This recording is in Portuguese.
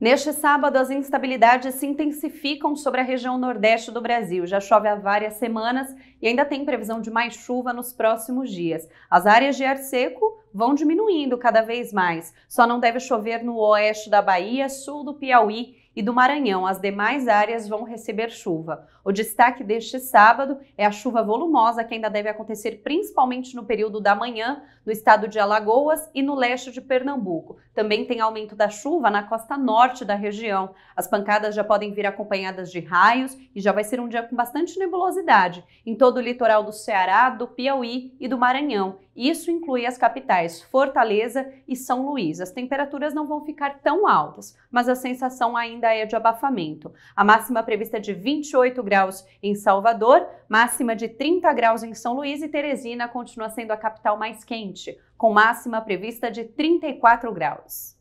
Neste sábado, as instabilidades se intensificam sobre a região nordeste do Brasil. Já chove há várias semanas e ainda tem previsão de mais chuva nos próximos dias. As áreas de ar seco vão diminuindo cada vez mais. Só não deve chover no oeste da Bahia, sul do Piauí e do Maranhão. As demais áreas vão receber chuva. O destaque deste sábado é a chuva volumosa que ainda deve acontecer principalmente no período da manhã no estado de Alagoas e no leste de Pernambuco. Também tem aumento da chuva na costa norte da região. As pancadas já podem vir acompanhadas de raios e já vai ser um dia com bastante nebulosidade em todo o litoral do Ceará, do Piauí e do Maranhão. Isso inclui as capitais Fortaleza e São Luís. As temperaturas não vão ficar tão altas, mas a sensação ainda de abafamento. A máxima prevista é de 28 graus em Salvador, máxima de 30 graus em São Luís e Teresina continua sendo a capital mais quente, com máxima prevista de 34 graus.